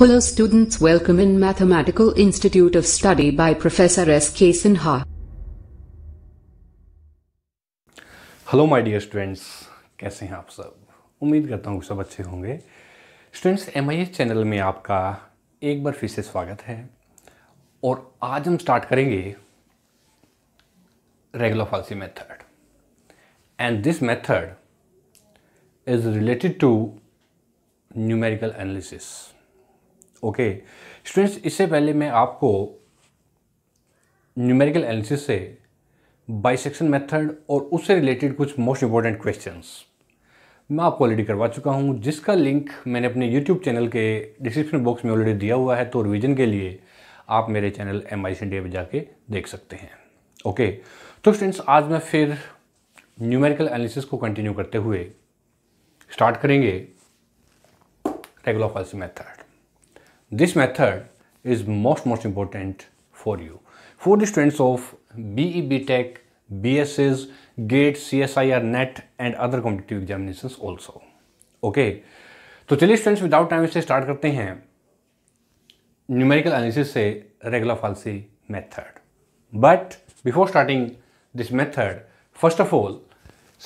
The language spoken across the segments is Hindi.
Hello students welcome in Mathematical Institute of Study by Professor S. K. Sinha. Hello my dear students कैसे हैं आप सब उम्मीद करता हूँ सब अच्छे होंगे स्टूडेंट्स एम आई चैनल में आपका एक बार फिर से स्वागत है और आज हम स्टार्ट करेंगे regular falsi method and this method is related to numerical analysis okay students इससे पहले मैं आपको न्यूमेरिकल एनालिसिस से बाइसेक्शन मेथड और उससे रिलेटेड कुछ मोस्ट इंपॉर्टेंट क्वेश्चंस मैं आपको ऑलरेडी करवा चुका हूँ जिसका लिंक मैंने अपने यूट्यूब चैनल के डिस्क्रिप्शन बॉक्स में ऑलरेडी दिया हुआ है तो रिविजन के लिए आप मेरे चैनल एम आई सी में जाके देख सकते हैं ओके तो स्टूडेंट्स आज मैं फिर न्यूमेरिकल एनालिसिस को कंटिन्यू करते हुए स्टार्ट करेंगे regular false method This method is most most important for you. For the students of BE, BTEC, BSS, GATE, CSIR, NET and other competitive examinations also. Okay. तो चलिए स्टूडेंट्स विदाउट टाइम से स्टार्ट करते हैं न्यूमेरिकल एनालिसिस से regular falsi method but before starting this method first of all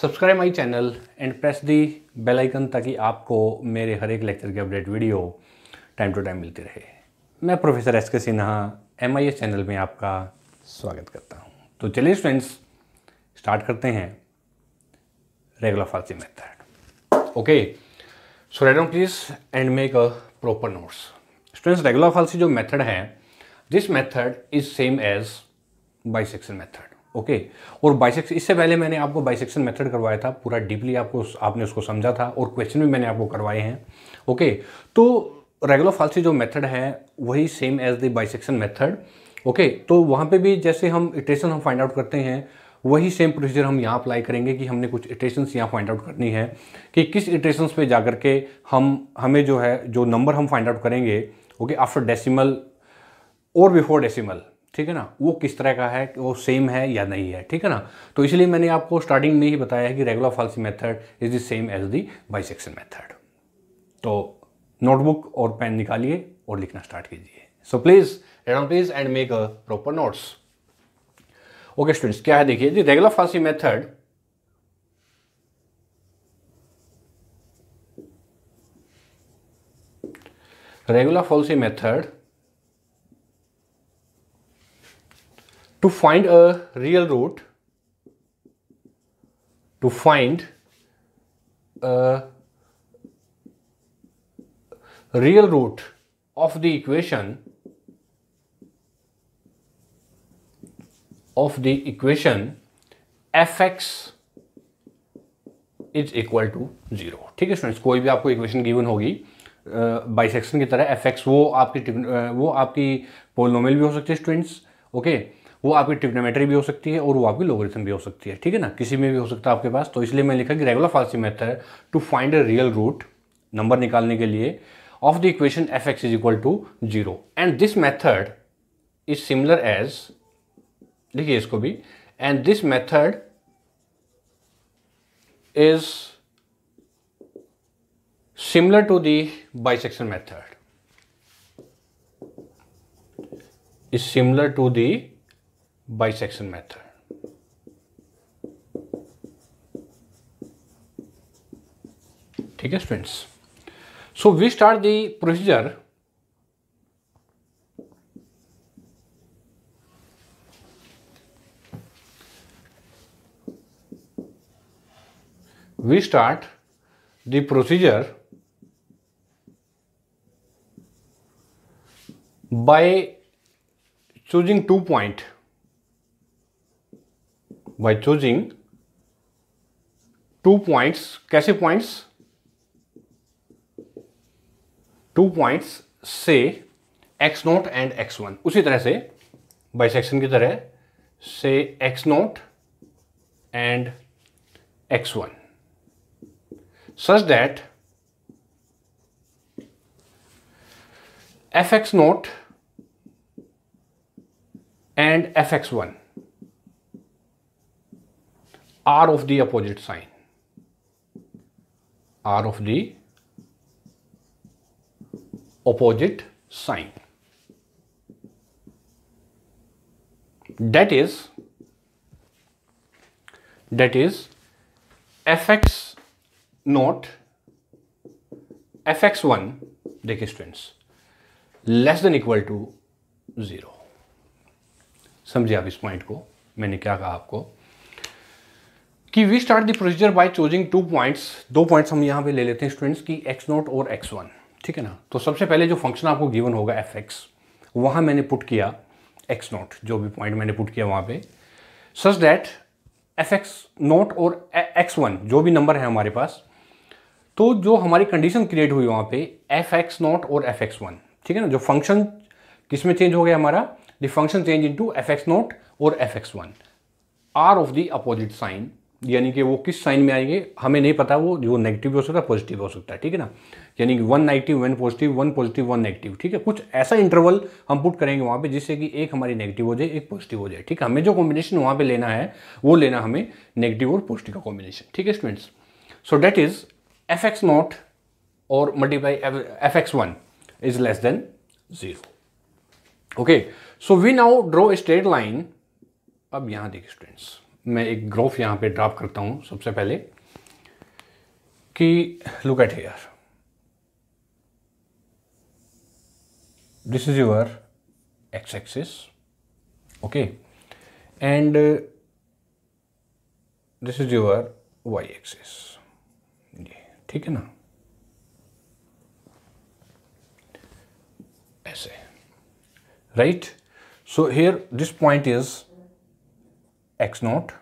subscribe my channel and press the bell icon ताकि आपको मेरे हर एक लेक्चर के update video time to time मिलती रहे मैं professor S K Sinha M I S channel में आपका स्वागत करता हूँ तो चलिए स्टूडेंट्स स्टार्ट करते हैं regular falsi method okay so read please and make a proper notes students regular falsi जो मेथड है this method is same as bisection method okay और बाइसेक्शन इससे पहले मैंने आपको बाइसेक्शन मेथड करवाया था पूरा डीपली आपको आपने उसको समझा था और क्वेश्चन भी मैंने आपको करवाए हैं ओके तो रेगुलर फालसी जो मेथड है वही same as the bisection method okay तो वहाँ पे भी जैसे हम इटेशन हम फाइंड आउट करते हैं वही सेम प्रोसीजर हम यहाँ अप्लाई करेंगे कि हमने कुछ इटेशन यहाँ फाइंड आउट करनी है कि किस इटेशन पे जा करके के हम हमें जो है जो नंबर हम फाइंड आउट करेंगे ओके आफ्टर डेसिमल और बिफोर डेसिमल ठीक है ना वो किस तरह का है वो सेम है या नहीं है ठीक है ना तो इसलिए मैंने आपको स्टार्टिंग में ही बताया है कि regular falsi method is the same as the bisection method तो नोटबुक और पेन निकालिए और लिखना स्टार्ट कीजिए सो प्लीज़ एडम please and make a proper notes okay students क्या है देखिए the regular falsi method regular falsi method to find a real root to find a real root of the equation of the equation fx is equal to zero ठीक है स्टूडेंट्स कोई भी आपको इक्वेशन गिवन होगी बाइसेक्शन की तरह एफ एक्स वो आपकी वो आपकी पोलोमेल भी हो सकती है स्टूडेंट्स ओके वो आपकी ट्रिग्नोमेट्री भी हो सकती है और वो आपकी लोगरिथम भी हो सकती है ठीक है ना किसी में भी हो सकता है आपके पास तो इसलिए मैंने लिखा कि regular falsi method to find a real root number निकालने के लिए of the equation fx is equal to 0 and this method is similar as लिखिए इसको and this method is similar to the bisection method is similar to the bisection method Take a students so we start the procedure we start the procedure by choosing two point by choosing two points cache points two points से x naught and x one उसी तरह से बाइसेक्शन की तरह से x naught and x one such that f x naught and f x one are of the opposite sign are of the opposite sign. That is, that is fx naught fx1 देखिए students less than equal to zero समझिए आप इस पॉइंट को मैंने क्या कहा आपको कि we start the procedure by choosing two points दो पॉइंट्स हम यहां पे ले लेते हैं स्टूडेंट्स कि एक्स नॉट और एक्स वन ठीक है ना तो सबसे पहले जो फंक्शन आपको गिवन होगा एफ एक्स वहाँ मैंने पुट किया एक्स नॉट जो भी पॉइंट मैंने पुट किया वहाँ पे such that f x naught और एक्स वन जो भी नंबर है हमारे पास तो जो हमारी कंडीशन क्रिएट हुई वहाँ पे एफ एक्स नॉट और एफ एक्स वन ठीक है ना जो फंक्शन किस में चेंज हो गया हमारा the function change into f x naught और f x one are of the opposite sign यानी कि वो किस साइन में आएंगे हमें नहीं पता वो जो नेगेटिव हो सकता है पॉजिटिव हो सकता है ठीक है ना यानी कि one negative one positive one positive one negative ठीक है कुछ ऐसा इंटरवल हम पुट करेंगे वहाँ पे जिससे कि एक हमारी नेगेटिव हो जाए एक पॉजिटिव हो जाए ठीक है हमें जो कॉम्बिनेशन वहाँ पर लेना है वो लेना हमें नेगेटिव और पॉजिटिव का कॉम्बिनेशन ठीक है students so that is f x naught और multiply f x one is less than zero okay so we now draw straight line अब यहाँ देखिए स्टूडेंट्स मैं एक ग्रोफ यहाँ पे ड्रॉप करता हूँ सबसे पहले कि look at here this is your x axis okay and this is your y axis ठीक है ना ऐसे right so here this point is x naught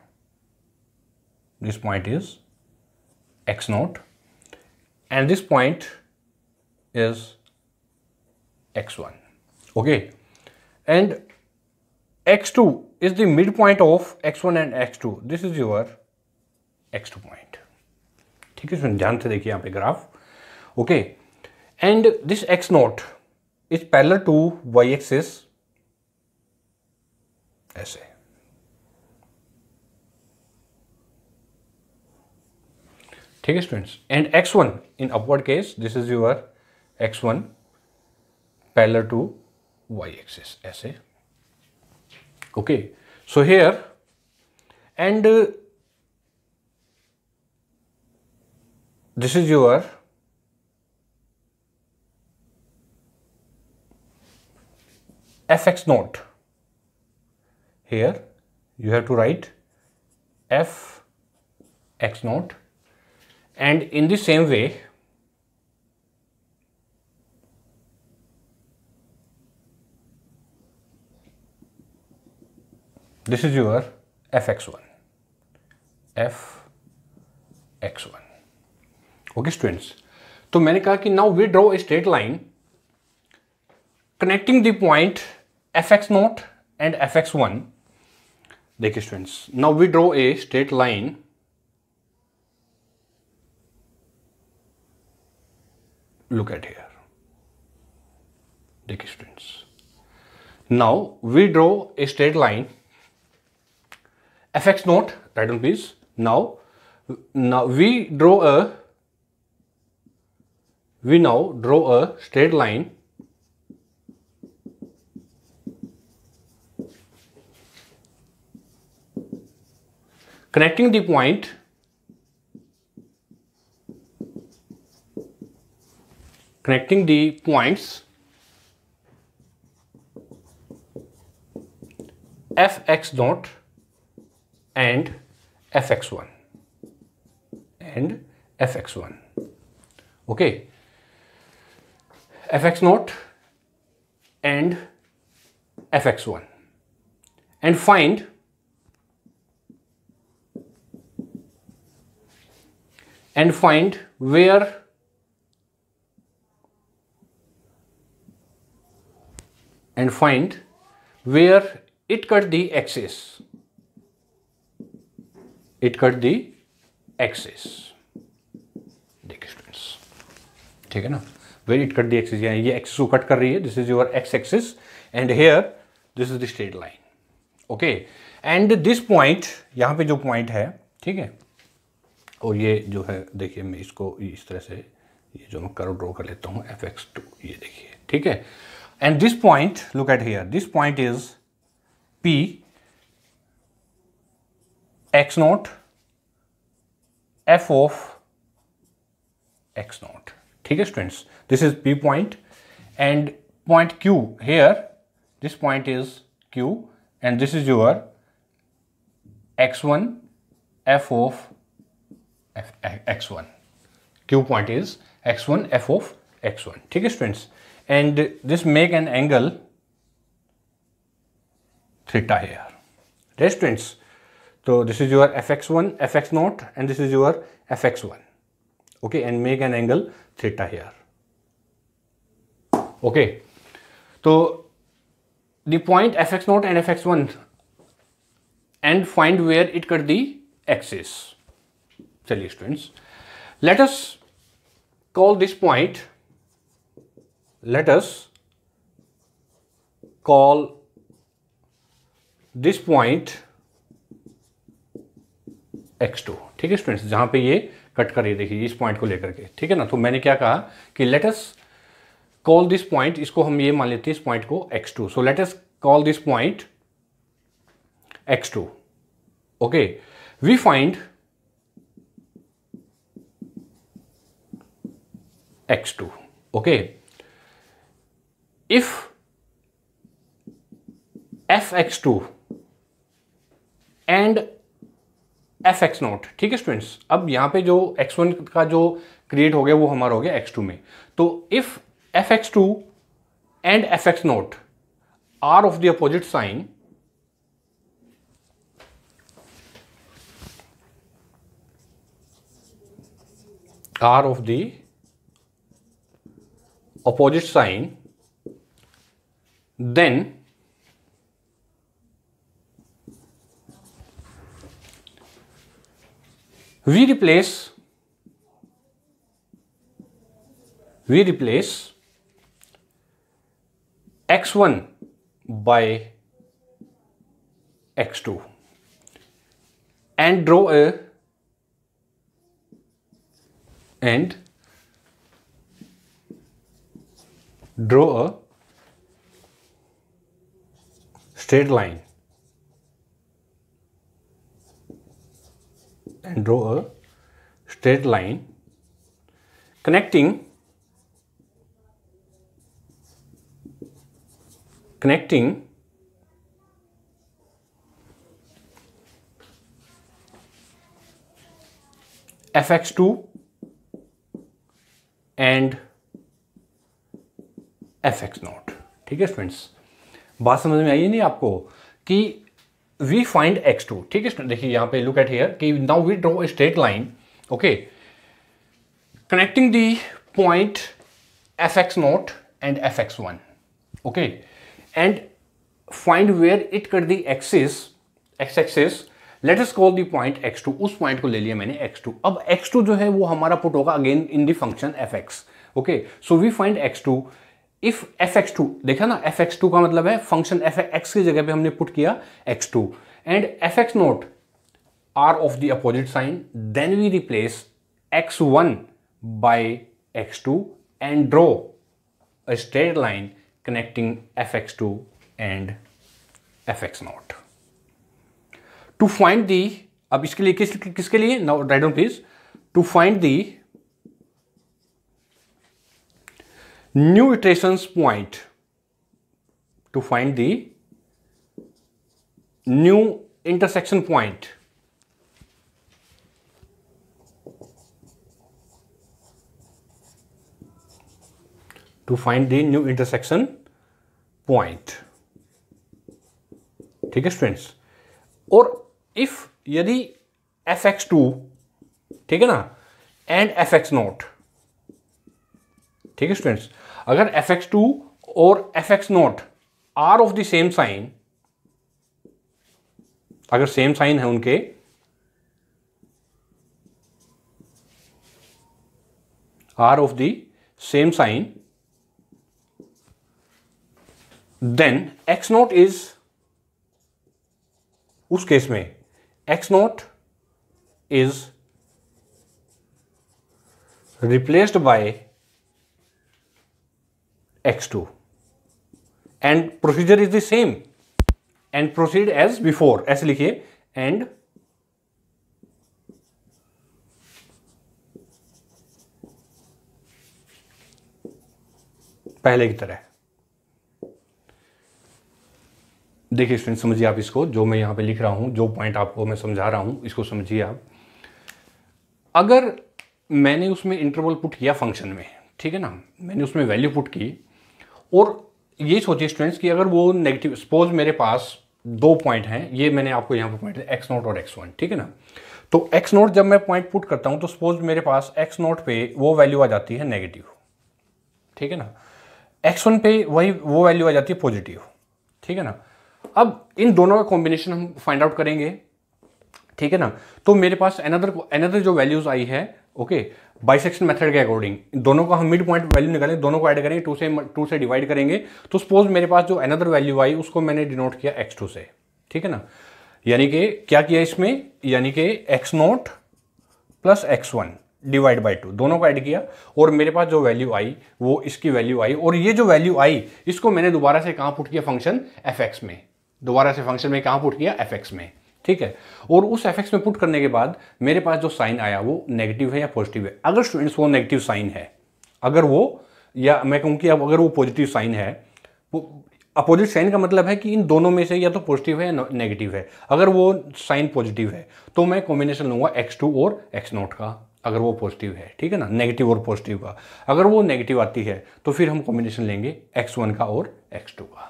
this point is x naught and this point is x1 okay and x2 is the midpoint of x1 and x2 this is your x2 point ठीक है इसमें ध्यान से देखिए यहाँ पे graph this x this is parallel to parallel to ऐसे ठीक है students and x one in upward case this is your x one parallel to y axis ऐसे okay so here and this is your fx note here you have to write f x note and in the same way this is your fx1 fx1 okay students तो मैंने कहा कि now we draw a straight line connecting the point f x naught and f x one देखिए students now we draw a straight line look at here. Dear students. Now we draw a straight line fx note, write down please. Now, now we draw a we now draw a straight line connecting the point connecting the points fx dot and fx1 and fx1 okay fx naught and fx1 and find and find where and find where it cut the axis it cut the axis dekhi students ठीक है ना where it cut the axis yani ye axis ko cut कर रही है this is your x axis and here this is the straight line okay and this point yahan pe जो point है ठीक है और ये जो है देखिए मैं इसको इस तरह से ये जो मैं कर ड्रॉ कर लेता हूँ एफ एक्स टू ये देखिए ठीक है and this point look at here this point is P x naught f of x naught Take a students this is P point and point Q here this point is Q and this is your x1 f of f, x1 Q point is x1 f of x1 Take a students and just make an angle theta here. Okay students, so this is your fx1, fx0 and this is your fx1. Okay and make an angle theta here. Okay, so the point fx0 and fx1 and find where it cut the axis. Chaliye students, let us call this point let us call this point x2 ठीक है स्टूडेंट्स जहां पे ये कट कर ये देखिए इस पॉइंट को लेकर के ठीक है ना तो मैंने क्या कहा कि लेटस कॉल दिस पॉइंट इसको हम ये मान लेते हैं इस पॉइंट को x2 so let's call this point x2 okay we find x2 okay if fx2 and f x naught ठीक है स्टूडेंट्स अब यहाँ पे जो एक्स वन का जो क्रिएट हो गया वो हमारा हो गया एक्स टू में तो if f x two and f x naught are of the opposite sign are of the opposite sign then we replace we replace x1 by x2 and draw a and draw a straight line and draw a straight line connecting connecting fx2 and fx0 ठीक है स्टूडेंट्स बात समझ में आई नहीं आपको कि वी फाइंड एक्स टू ठीक है देखिए यहां पे लुक एट हेयर कि now we draw a straight line okay connecting the point f x naught and f x one okay and find where it कर the axis x axis let us call the point x two उस पॉइंट को ले लिया मैंने एक्स टू अब एक्स टू जो है वो हमारा पुट होगा again in the function f x so we find x to if f x two देखा ना एफ एक्स टू का मतलब है फंक्शन एफ एक्स की जगह पे हमने पुट किया x two and f x naught are of the opposite sign then we replace x one by x two and draw a straight line connecting f x two and f x naught to find the अब इसके लिए किस किसके लिए now write on please to find the new iterations point to find the new intersection point. to find the new intersection point ठीक है स्टूडेंट्स और इफ यदि एफ एक्स टू ठीक है ना एंड एफ एक्स नॉट ठीक है स्टूडेंट्स अगर एफ एक्स टू और f x naught are of the same sign अगर सेम साइन है उनके are of the same sign then x naught is उस केस में x naught is replaced by x2 and procedure is the same and proceed as before ऐसे लिखिए and पहले की तरह देखिए स्टूडेंट समझिए आप इसको जो मैं यहाँ पे लिख रहा हूँ जो पॉइंट आपको मैं समझा रहा हूँ इसको समझिए आप अगर मैंने उसमें इंटरवल पुट किया फंक्शन में ठीक है ना मैंने उसमें वैल्यू पुट की और ये सोचिए स्टूडेंट्स कि अगर वो नेगेटिव सपोज मेरे पास दो पॉइंट हैं ये मैंने आपको यहाँ पर पॉइंट एक्स नॉट और एक्स वन ठीक है ना तो एक्स नॉट जब मैं पॉइंट पुट करता हूँ तो सपोज मेरे पास एक्स नॉट पे वो वैल्यू आ जाती है नेगेटिव ठीक है ना एक्स वन पे वही वो वैल्यू आ जाती है पॉजिटिव ठीक है ना अब इन दोनों का कॉम्बिनेशन हम फाइंड आउट करेंगे ठीक है ना तो मेरे पास एनदर एनदर जो वैल्यूज आई है ओके बाइसेक्शन मेथड के अकॉर्डिंग दोनों का हम मिड पॉइंट वैल्यू निकालें दोनों को ऐड करेंगे टू से टू से डिवाइड करेंगे तो सपोज मेरे पास जो अनदर वैल्यू आई उसको मैंने डिनोट किया एक्स टू से ठीक है ना यानी कि क्या किया इसमें यानी कि x naught plus x one divide by two दोनों को ऐड किया और मेरे पास जो वैल्यू आई वो इसकी वैल्यू आई और ये जो वैल्यू आई इसको मैंने दोबारा से कहाँ पुट किया फंक्शन एफ एक्स में दोबारा से फंक्शन में कहाँ पुट किया एफ एक्स में ठीक है और उस एफ में पुट करने के बाद मेरे पास जो साइन आया वो नेगेटिव है या पॉजिटिव है अगर स्टूडेंट्स वो नेगेटिव साइन है अगर वो या मैं कहूँ कि अब अगर वो पॉजिटिव साइन है वो अपोजिट साइन का मतलब है कि इन दोनों में से या तो पॉजिटिव है या नेगेटिव है अगर वो साइन पॉजिटिव है तो मैं कॉम्बिनेशन लूँगा एक्स टू और एक्स नॉट का अगर वो पॉजिटिव है ठीक है ना नेगेटिव और पॉजिटिव का अगर वो नेगेटिव आती है तो फिर हम कॉम्बिनेशन लेंगे एक्स वन का और एक्स टू का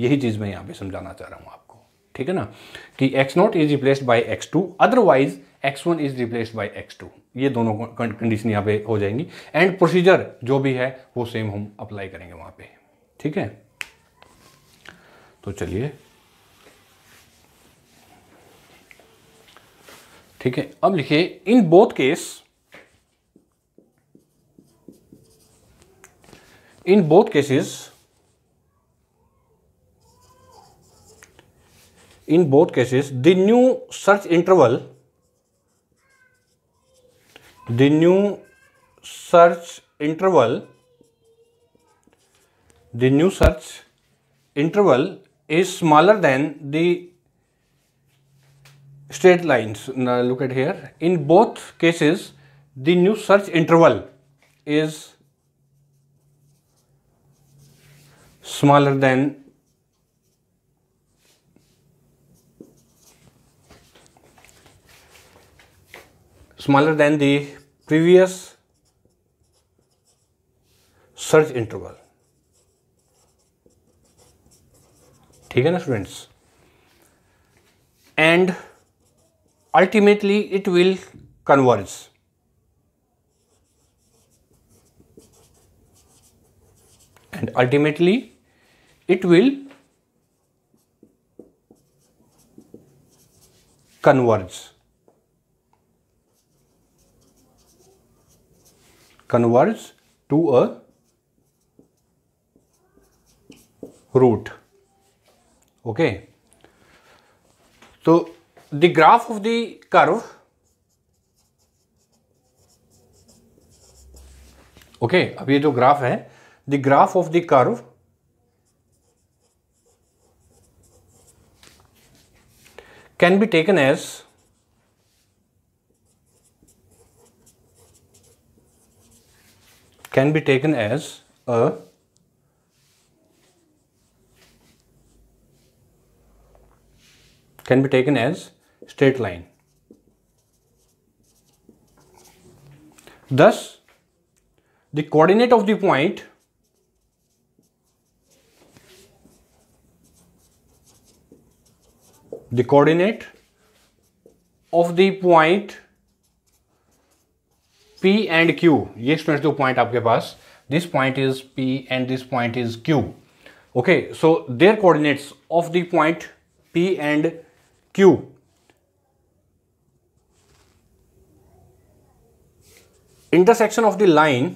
यही चीज़ मैं यहाँ पे समझाना चाह रहा हूँ आप ठीक है ना कि x naught is replace by x two otherwise x one is replace by x two ये दोनों कंडीशन यहाँ पे हो जाएंगी एंड प्रोसीजर जो भी है वो सेम हम अप्लाई करेंगे वहाँ पे ठीक है तो चलिए ठीक है अब लिखिए in both case in both cases in both cases the new search interval the new search interval the new search interval is smaller than the straight lines now look at here in both cases the new search interval is smaller than smaller than the previous search interval ठीक है ना students and ultimately it will and ultimately it will converge converge to a root okay so the graph of the curve okay okay, अब ये जो ग्राफ है the graph of the curve can be taken as can be taken as a can be taken as straight line. Thus, the coordinate of the point the coordinate of the point P and Q ये स्टूडेंट्स दो पॉइंट आपके पास This point is P and this point is Q okay so their coordinates of the point P and Q intersection of the line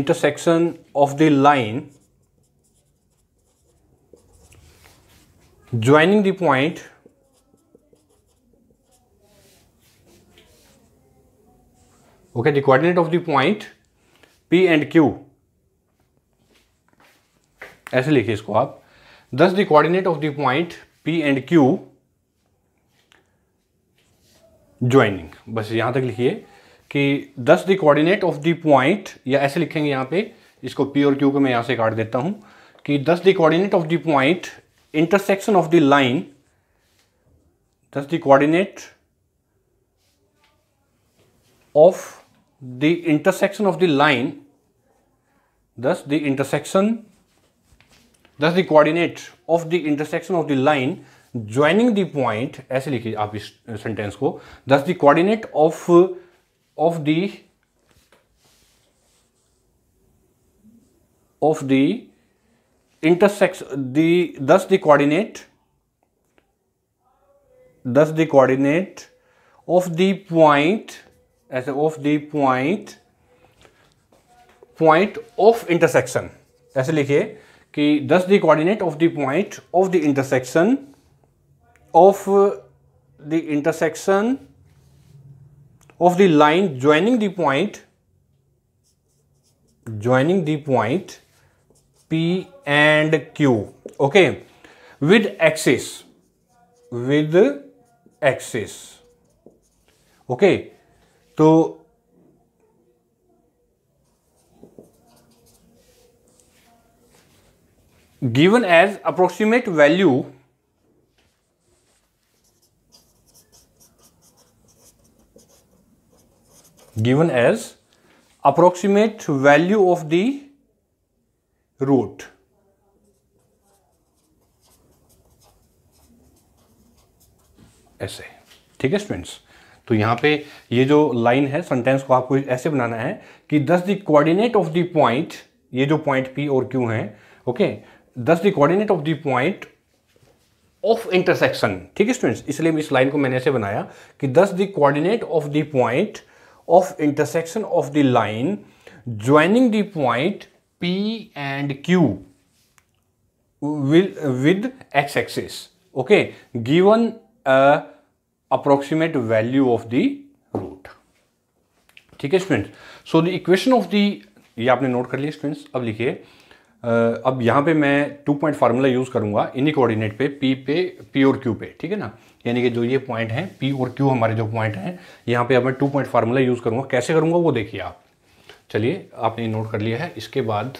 intersection of the line joining the point okay the coordinate of the point p and q ऐसे लिखिए इसको आप thus the coordinate of the point P and Q joining बस यहां तक लिखिए कि thus the coordinate of the point या ऐसे लिखेंगे यहां पे इसको पी और क्यू को मैं यहां से काट देता हूं कि thus the coordinate of the point intersection of the line thus the coordinate of the intersection of the line thus the intersection thus the coordinate of the intersection of the line joining the point aise likhi aap sentence ko thus the coordinate of of the of the intersection the thus the coordinate thus the coordinate of the point as of the point point of intersection ऐसे लिखिए कि thus the coordinate of the point of the intersection of the intersection of the line joining the point joining the point P and Q okay with axis with axis okay तो given as approximate value given as approximate value of the root ऐसे ठीक है स्टूडेंट्स तो यहाँ पे ये जो लाइन है सेंटेंस को आपको ऐसे बनाना है कि thus the coordinate of the point ये जो पॉइंट पी और क्यू हैं okay thus the coordinate of the point of intersection ठीक है स्टूडेंट्स इसलिए इस लाइन को मैंने ऐसे बनाया कि thus the coordinate of the point of intersection of the line joining the point P and Q with x axis okay given approximate value of the root ठीक है students so the equation of the ये आपने नोट कर लिया स्टूडेंट्स अब लिखिए अब यहाँ पे मैं टू पॉइंट फार्मूला यूज़ करूँगा इन्हीं कोऑर्डिनेट पे पी पे पी और क्यू पे ठीक है ना यानी कि जो ये पॉइंट हैं पी और क्यू हमारे जो पॉइंट हैं यहाँ पे अब मैं टू पॉइंट फार्मूला यूज़ करूँगा कैसे करूँगा वो देखिए आप चलिए आपने नोट कर लिया है इसके बाद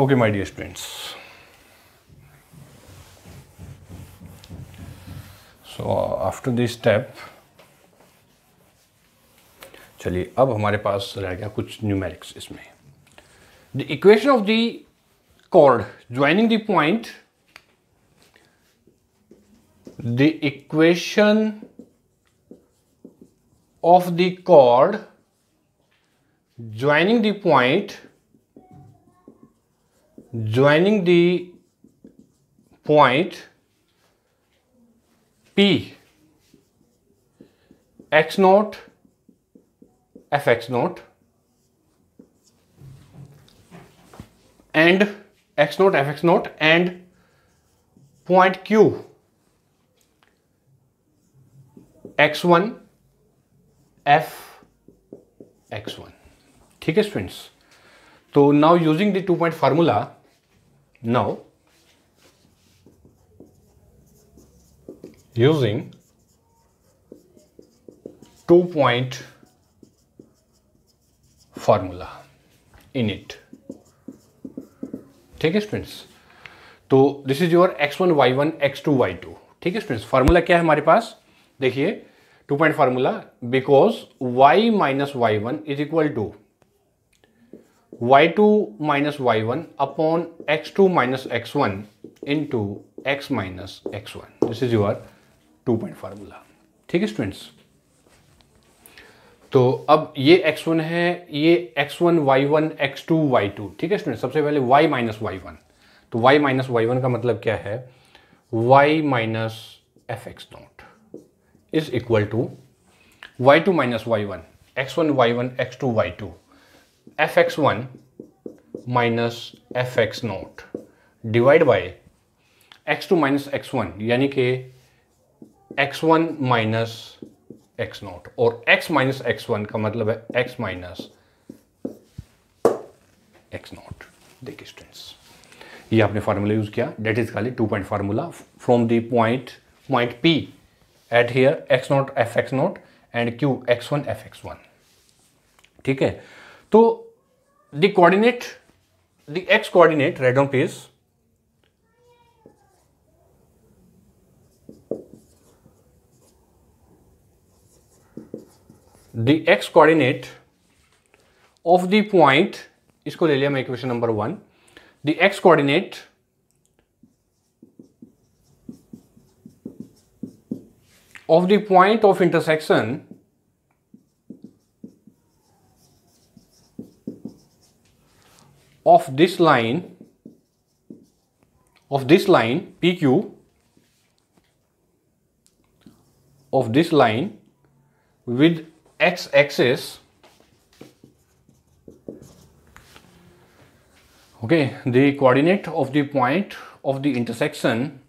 Okay, my dear students. So after this step, चलिए अब हमारे पास रह गया कुछ न्यूमेरिक्स इसमें The equation of the chord joining the point the equation of the chord joining the point joining the point P x naught f x naught and x naught f x naught and point Q x1 f x1 ठीक है स्टूडेंट्स तो now using the two point formula Now, using two point formula in it. ठीक है स्टूडेंट्स तो this is your x1 y1 x2 y2 ठीक है स्टूडेंट्स फार्मूला क्या है हमारे पास देखिए two point formula because y minus y one is equal to y two minus y one upon x two minus x one into x minus x one this is your two point formula ठीक है स्टूडेंट्स तो अब ये x1 है ये x1 y1 x2 y2 ठीक है स्टूडेंट सबसे पहले y माइनस वाई वन तो y माइनस वाई वन का मतलब क्या है y minus f x naught is equal to y2 minus y one x one y one x two y two f x one minus f x naught divide by x two minus x one यानी कि x one minus x naught और एक्स माइनस एक्स वन का मतलब है एक्स माइनस एक्स नॉट देखिए स्टूडेंट्स ये आपने फार्मूला यूज़ किया डेट इज खाली two point formula from the point point P at here x naught f x naught and Q x one f x one ठीक है तो the coordinate the x coordinate write on page the x coordinate of the point इसको ले लिया मैं equation number one the x coordinate of the point of intersection of this line of this line PQ of this line with x axis okay the coordinate of the point of the intersection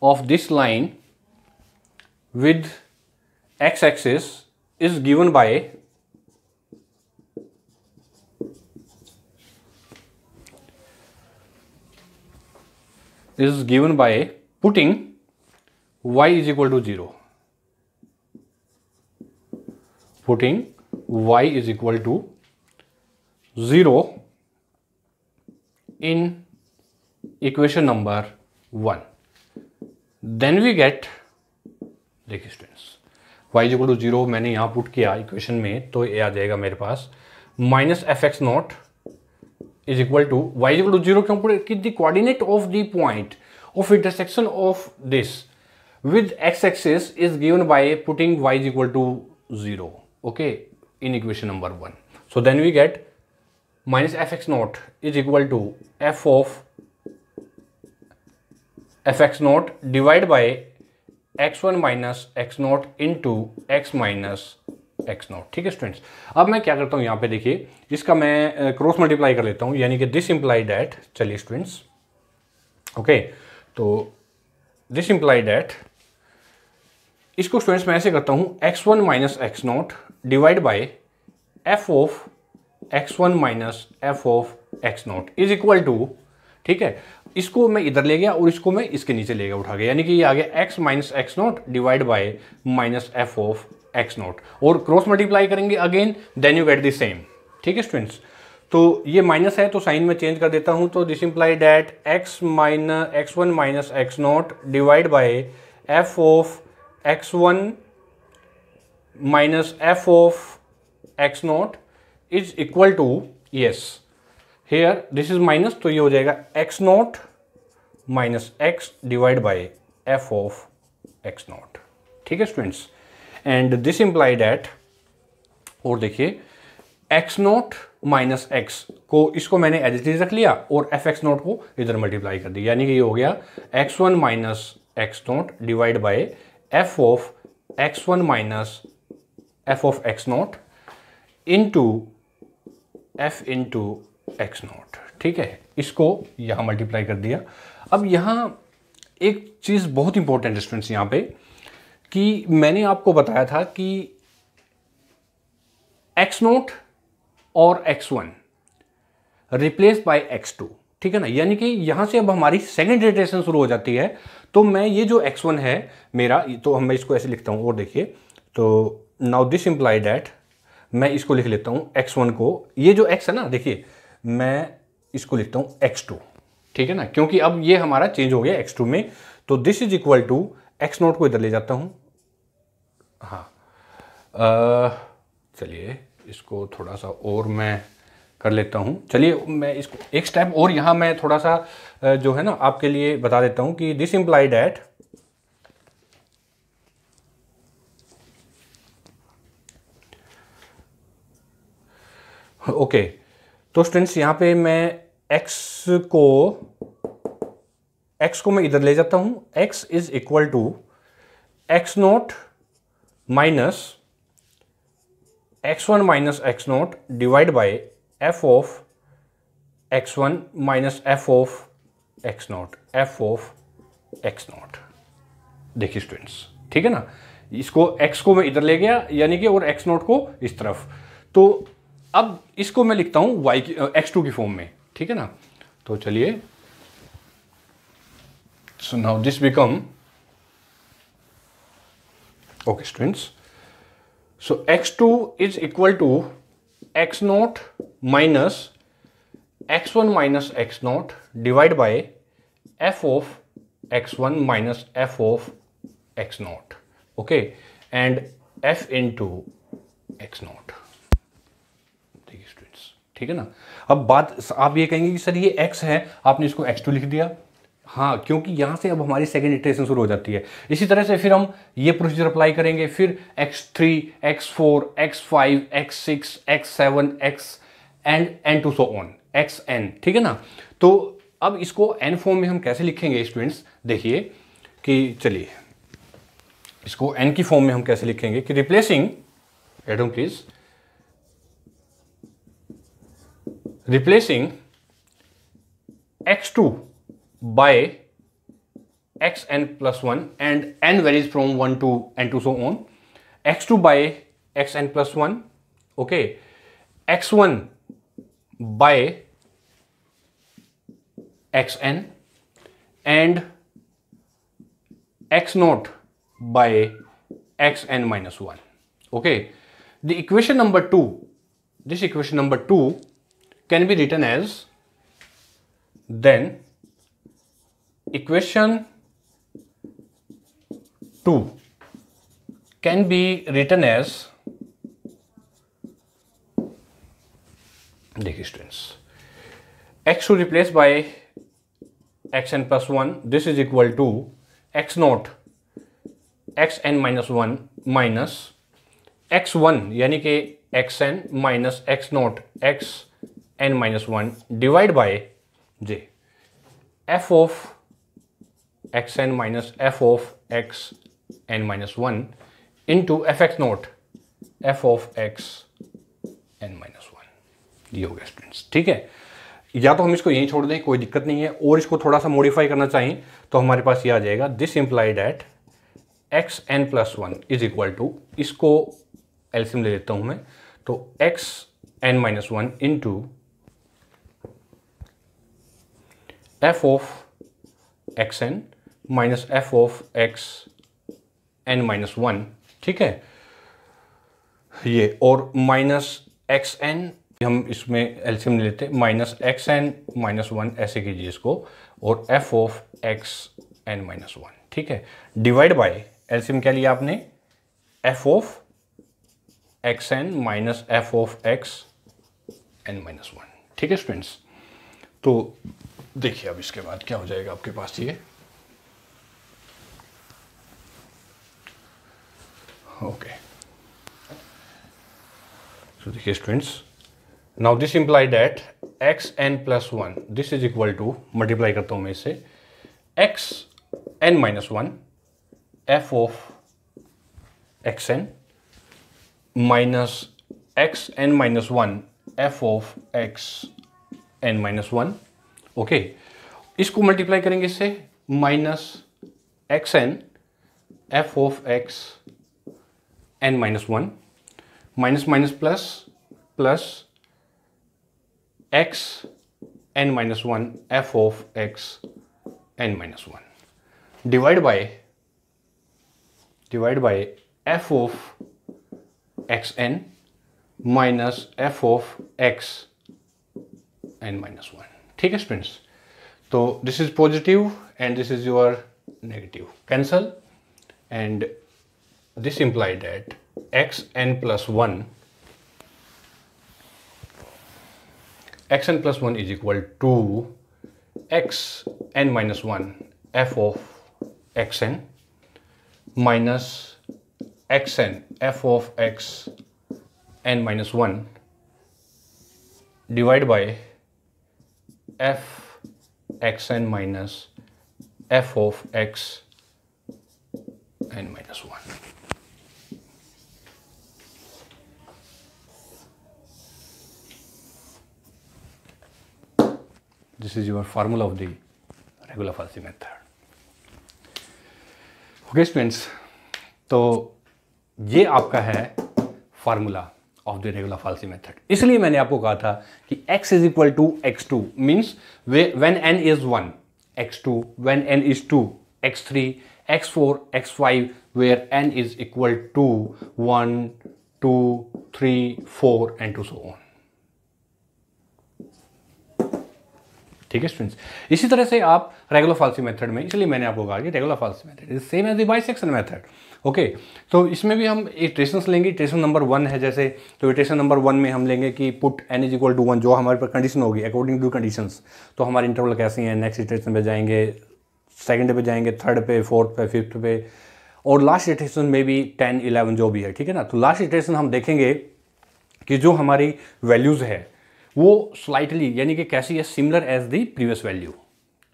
of this line with x axis is given by is given by putting y is equal to 0 putting y is equal to 0 in equation number 1 then we get देखिए students y is equal to zero मैंने यहाँ पुट किया इक्वेशन में तो ये आ जाएगा मेरे पास minus f x naught is equal to y is equal to 0 compute the coordinate of the point of intersection of this with x-axis is given by putting y is equal to 0 okay in equation number 1 so then we get minus fx naught is equal to f of fx naught divided by x1 minus x naught into x minus x naught ठीक है स्टूडेंट्स अब मैं क्या करता हूँ यहाँ पे देखिए इसका मैं क्रॉस मल्टीप्लाई कर लेता हूँ यानी कि दिस इम्प्लाई डैट चलिए स्टूडेंट्स ओके तो दिस इम्प्लाई डैट इसको स्टूडेंट्स मैं ऐसे करता हूँ x one minus x naught divide by f of x one minus f of x naught is equal to ठीक है इसको मैं इधर ले गया और इसको मैं इसके नीचे ले गया उठा गया यानी कि ये आ गया x minus x naught divide by minus f of x naught और क्रॉस मल्टीप्लाई करेंगे again then you get the same ठीक है स्टूडेंट्स तो ये माइनस है तो साइन में चेंज कर देता हूँ तो this imply that x minus x one minus x naught divide by f of x one minus f of x naught is equal to yes here this is minus तो ये हो जाएगा x naught minus x divide by f of x naught ठीक है students and this imply that और देखिए एक्स नॉट माइनस एक्स को इसको मैंने एज इट इज रख लिया और एफ एक्स नॉट को इधर मल्टीप्लाई कर दिया यानी कि ये हो गया x one minus x naught divide by f of x one minus f of x naught into f into x naught ठीक है इसको यहाँ मल्टीप्लाई कर दिया अब यहाँ एक चीज़ बहुत इंपॉर्टेंट डिस्टेंस यहाँ पे कि मैंने आपको बताया था कि एक्स नोट और x one replace by x two ठीक है ना यानी कि यहां से अब हमारी सेकेंड जनरेशन शुरू हो जाती है तो मैं ये जो एक्स वन है मेरा तो हम मैं इसको ऐसे लिखता हूं और देखिए तो नाउ दिस इंप्लाई डैट मैं इसको लिख लेता हूं एक्स वन को ये जो एक्स है ना देखिए मैं इसको लिखता हूं एक्स टू ठीक है ना क्योंकि अब ये हमारा चेंज हो गया एक्स टू में तो this is equal to x naught को इधर ले जाता हूँ हाँ चलिए इसको थोड़ा सा और मैं कर लेता हूँ चलिए मैं इसको एक स्टेप और यहाँ मैं थोड़ा सा जो है ना आपके लिए बता देता हूँ कि दिस इम्प्लाइड एट ओके तो स्टूडेंट्स यहाँ पे मैं एक्स को एक्स को मैं इधर ले जाता हूं x is equal to x naught minus x one minus x naught divide by f of x one minus f of x naught f of x naught देखिए स्टूडेंट्स ठीक है ना इसको x को मैं इधर ले गया यानी कि और x नॉट को इस तरफ तो अब इसको मैं लिखता हूं y की एक्स टू की फॉर्म में ठीक है ना तो चलिए So now this become okay students. So x2 is equal to x naught minus x1 minus x naught divided by f of x1 minus f of x naught okay and f into x naught ठीक है ना अब बात आप ये कहेंगे कि सर ये x है आपने इसको x2 लिख दिया हाँ क्योंकि यहाँ से अब हमारी सेकेंड इटरेशन शुरू हो जाती है इसी तरह से फिर हम ये प्रोसीजर अप्लाई करेंगे फिर x three x four x five x six x seven x and n two so on x n ठीक है ना तो अब इसको एन फॉर्म में हम कैसे लिखेंगे स्टूडेंट्स देखिए कि चलिए इसको एन की फॉर्म में हम कैसे लिखेंगे कि रिप्लेसिंग एडम please replacing x two by x n plus 1 and n varies from 1 to n to so on x2 by x n plus 1 okay x1 by xn and x 0 by xn minus 1 okay the equation number 2 this equation number 2 can be written as then equation two can be written as देखिए students x two replace by x n plus one this is equal to x not x n minus one minus x one यानी कि x n minus x not x n minus one divide by j f of x n minus f of x n minus one into f x not f of x n minus one ये हो गया स्टूडेंट्स ठीक है या तो हम इसको यहीं छोड़ दें कोई दिक्कत नहीं है और इसको थोड़ा सा मॉडिफाई करना चाहिए तो हमारे पास ये आ जाएगा this imply that x n plus one is equal to इसको एल्सियम ले लेता हूं मैं तो x n minus one into f of x n minus f of x n minus one ठीक है ये और माइनस एक्स एन हम इसमें एल्सियम ले लेते minus x n minus one ऐसे कीजिए इसको और f of x n minus one ठीक है डिवाइड बाय एल्सियम क्या लिया आपने f of x n minus f of x n minus one ठीक है स्टूडेंट्स तो देखिए अब इसके बाद क्या हो जाएगा आपके पास ये okay so देखिए students now this imply that x n plus one this is equal to multiply करता हूँ मैं इसे x n minus one f of x n minus x n minus one f of x n minus one okay इसको मल्टीप्लाई करेंगे इससे minus x n f of x n minus 1 minus minus plus plus x n minus 1 f of x n minus 1 divide by divide by f of xn minus f of x n minus 1 ठीक है spin तो this is positive and this is your negative cancel and this implied that x n plus 1 x n plus 1 is equal to x n minus 1 f of x n minus x n f of x n minus 1 divided by f x n minus f of x n minus 1. This is your formula of the regular Falsi method. Okay students तो ये आपका है formula of the regular falsi method इसलिए मैंने आपको कहा था कि x is equal to x two means when n is one x two when n is two x three x four x five where n is equal to one two three four and to so on ठीक है स्टूडेंट्स इसी तरह से आप रेगुलर फॉल्सी मेथड में इसलिए मैंने आपको कहा कि regular falsi method is same as the secant method okay तो इसमें भी हम इटेशन लेंगे इटेशन नंबर वन है जैसे तो इटेशन नंबर वन में हम लेंगे कि put n is equal to one जो हमारे पर कंडीशन होगी अकॉर्डिंग टू कंडीशंस तो हमारे इंटरवल कैसे हैं नेक्स्ट इटेशन पे जाएंगे सेकंड पे जाएंगे थर्ड पे फोर्थ पे फिफ्थ पे और लास्ट इटेशन में भी टेन इलेवन जो भी है ठीक है ना तो लास्ट इटेशन हम देखेंगे कि जो हमारी वैल्यूज़ है वो स्लाइटली यानी कि कैसी है similar as the previous value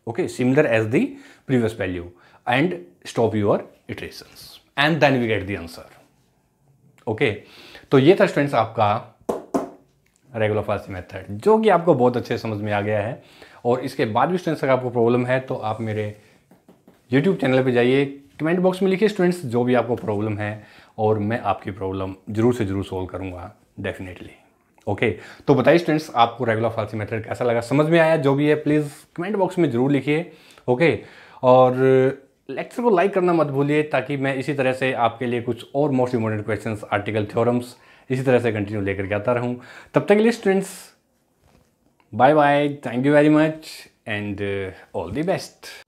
okay similar as the previous value and stop your iterations and then we get the answer okay तो ये था स्टूडेंट्स आपका रेगुलर फास्ट मेथड जो कि आपको बहुत अच्छे समझ में आ गया है और इसके बाद भी स्टूडेंट्स अगर आपको प्रॉब्लम है तो आप मेरे यूट्यूब चैनल पे जाइए कमेंट बॉक्स में लिखिए स्टूडेंट्स जो भी आपको प्रॉब्लम है और मैं आपकी प्रॉब्लम ज़रूर से ज़रूर सोल्व करूँगा डेफिनेटली ओके okay, तो बताइए स्टूडेंट्स आपको रेगुलर फालसी मेथड कैसा लगा समझ में आया जो भी है प्लीज़ कमेंट बॉक्स में ज़रूर लिखिए ओके okay, और लेक्चर को लाइक करना मत भूलिए ताकि मैं इसी तरह से आपके लिए कुछ और most important questions article theorems इसी तरह से कंटिन्यू लेकर के आता रहूँ तब तक के लिए students bye bye thank you very much and all the best